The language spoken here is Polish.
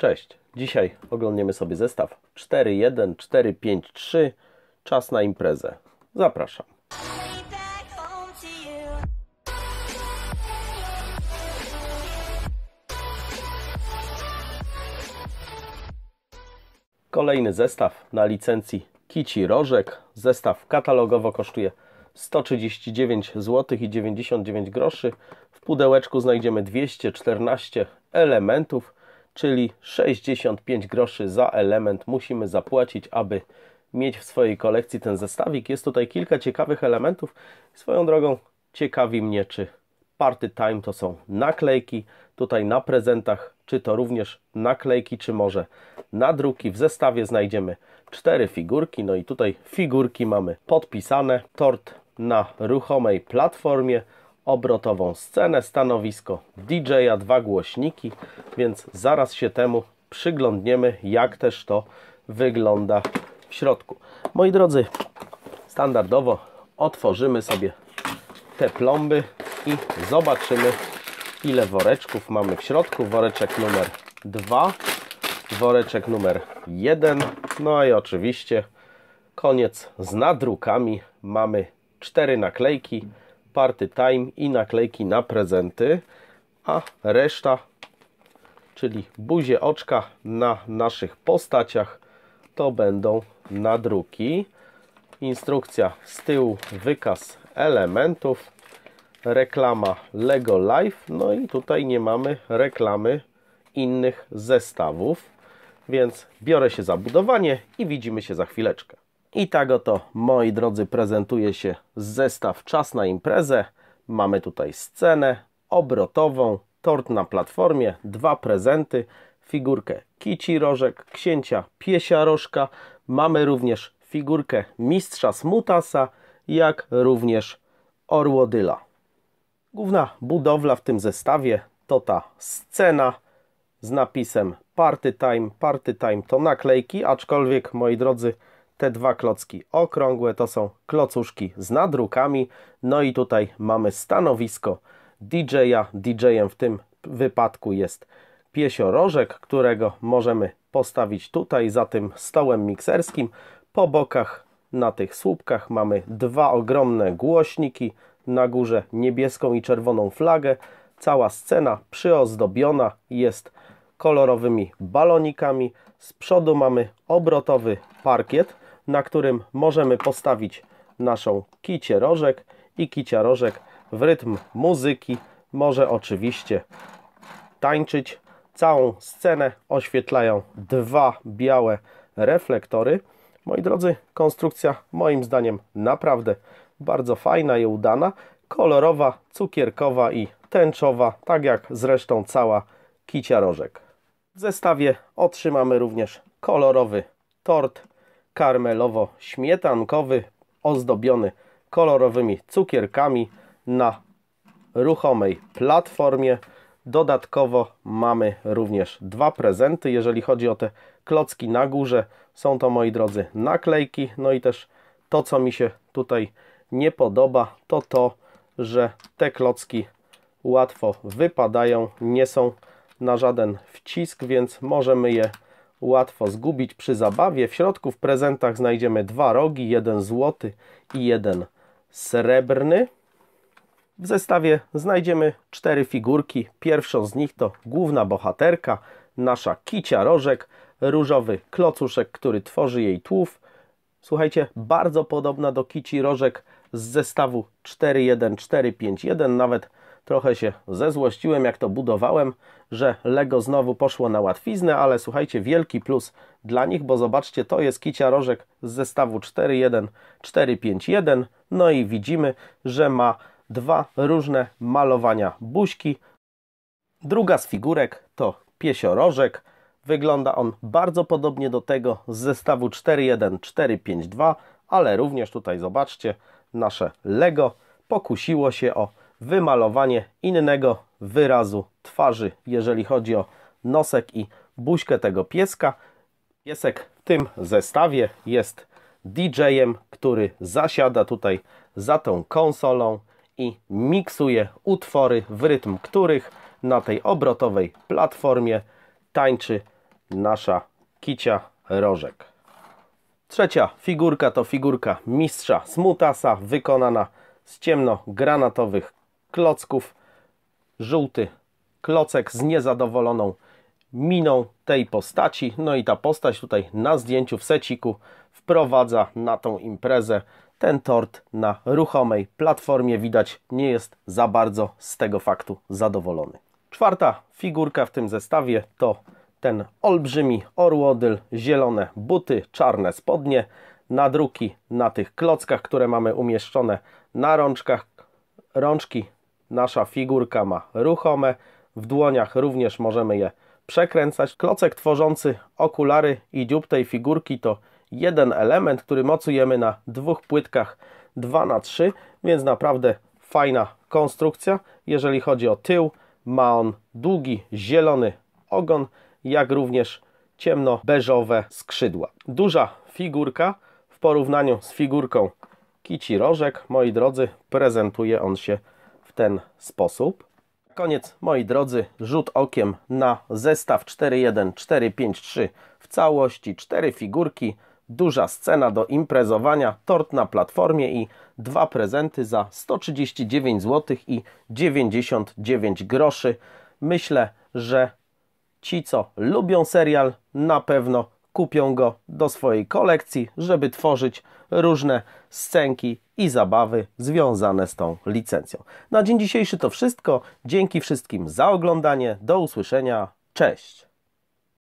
Cześć. Dzisiaj oglądniemy sobie zestaw 41453. Czas na imprezę. Zapraszam. Kolejny zestaw na licencji Kici Rożek. Zestaw katalogowo kosztuje 139 zł i 99 groszy. W pudełeczku znajdziemy 214 elementów czyli 65 groszy za element musimy zapłacić, aby mieć w swojej kolekcji ten zestawik. Jest tutaj kilka ciekawych elementów. Swoją drogą ciekawi mnie, czy party time to są naklejki tutaj na prezentach, czy to również naklejki, czy może nadruki. W zestawie znajdziemy cztery figurki, no i tutaj figurki mamy podpisane. Tort na ruchomej platformie obrotową scenę, stanowisko DJ-a, dwa głośniki, więc zaraz się temu przyglądniemy, jak też to wygląda w środku. Moi drodzy, standardowo otworzymy sobie te plomby i zobaczymy, ile woreczków mamy w środku. Woreczek numer 2, woreczek numer 1, no i oczywiście koniec z nadrukami. Mamy cztery naklejki, party time i naklejki na prezenty, a reszta, czyli buzie oczka na naszych postaciach, to będą nadruki. Instrukcja z tyłu, wykaz elementów, reklama LEGO Live, no i tutaj nie mamy reklamy innych zestawów, więc biorę się za budowanie i widzimy się za chwileczkę. I tak oto, moi drodzy, prezentuje się zestaw Czas na imprezę. Mamy tutaj scenę obrotową, tort na platformie, dwa prezenty, figurkę Kici Rożek, księcia Piesia Rożka. Mamy również figurkę mistrza Smutasa, jak również Orłodyla. Główna budowla w tym zestawie to ta scena z napisem Party Time. Party Time to naklejki, aczkolwiek, moi drodzy, te dwa klocki okrągłe to są klocuszki z nadrukami. No i tutaj mamy stanowisko DJ-a. DJ-em w tym wypadku jest piesiorożek, którego możemy postawić tutaj za tym stołem mikserskim. Po bokach na tych słupkach mamy dwa ogromne głośniki, na górze niebieską i czerwoną flagę. Cała scena przyozdobiona jest kolorowymi balonikami. Z przodu mamy obrotowy parkiet, na którym możemy postawić naszą kicie rożek i kicia rożek w rytm muzyki może oczywiście tańczyć. Całą scenę oświetlają dwa białe reflektory. Moi drodzy, konstrukcja moim zdaniem naprawdę bardzo fajna i udana. Kolorowa, cukierkowa i tęczowa, tak jak zresztą cała kicia rożek. W zestawie otrzymamy również kolorowy tort karmelowo-śmietankowy, ozdobiony kolorowymi cukierkami na ruchomej platformie. Dodatkowo mamy również dwa prezenty, jeżeli chodzi o te klocki na górze. Są to, moi drodzy, naklejki. No i też to, co mi się tutaj nie podoba, to to, że te klocki łatwo wypadają, nie są na żaden wcisk, więc możemy je łatwo zgubić przy zabawie. W środku w prezentach znajdziemy dwa rogi, jeden złoty i jeden srebrny. W zestawie znajdziemy cztery figurki. Pierwszą z nich to główna bohaterka, nasza kicia rożek, różowy klocuszek, który tworzy jej tłów. Słuchajcie, bardzo podobna do kici rożek z zestawu 41451, nawet Trochę się zezłościłem, jak to budowałem, że Lego znowu poszło na łatwiznę, ale słuchajcie, wielki plus dla nich, bo zobaczcie, to jest kicia rożek z zestawu 41451. No i widzimy, że ma dwa różne malowania buźki. Druga z figurek to piesiorożek. Wygląda on bardzo podobnie do tego z zestawu 41452, ale również tutaj zobaczcie, nasze Lego pokusiło się o wymalowanie innego wyrazu twarzy, jeżeli chodzi o nosek i buźkę tego pieska. Piesek w tym zestawie jest DJ-em, który zasiada tutaj za tą konsolą i miksuje utwory, w rytm których na tej obrotowej platformie tańczy nasza kicia rożek. Trzecia figurka to figurka mistrza Smutasa, wykonana z ciemno-granatowych klocków. Żółty klocek z niezadowoloną miną tej postaci. No i ta postać tutaj na zdjęciu w seciku wprowadza na tą imprezę ten tort na ruchomej platformie. Widać nie jest za bardzo z tego faktu zadowolony. Czwarta figurka w tym zestawie to ten olbrzymi orłodyl, zielone buty, czarne spodnie, nadruki na tych klockach, które mamy umieszczone na rączkach, rączki nasza figurka ma ruchome, w dłoniach również możemy je przekręcać. Klocek tworzący okulary i dziób tej figurki to jeden element, który mocujemy na dwóch płytkach 2 na 3 więc naprawdę fajna konstrukcja. Jeżeli chodzi o tył, ma on długi zielony ogon, jak również ciemno-beżowe skrzydła. Duża figurka w porównaniu z figurką Kici Rożek, moi drodzy, prezentuje on się w ten sposób. koniec, moi drodzy, rzut okiem na zestaw 41453 w całości, cztery figurki, duża scena do imprezowania, tort na platformie i dwa prezenty za 139 zł i 99 groszy. Myślę, że ci, co lubią serial, na pewno kupią go do swojej kolekcji, żeby tworzyć różne scenki i zabawy związane z tą licencją. Na dzień dzisiejszy to wszystko. Dzięki wszystkim za oglądanie. Do usłyszenia. Cześć!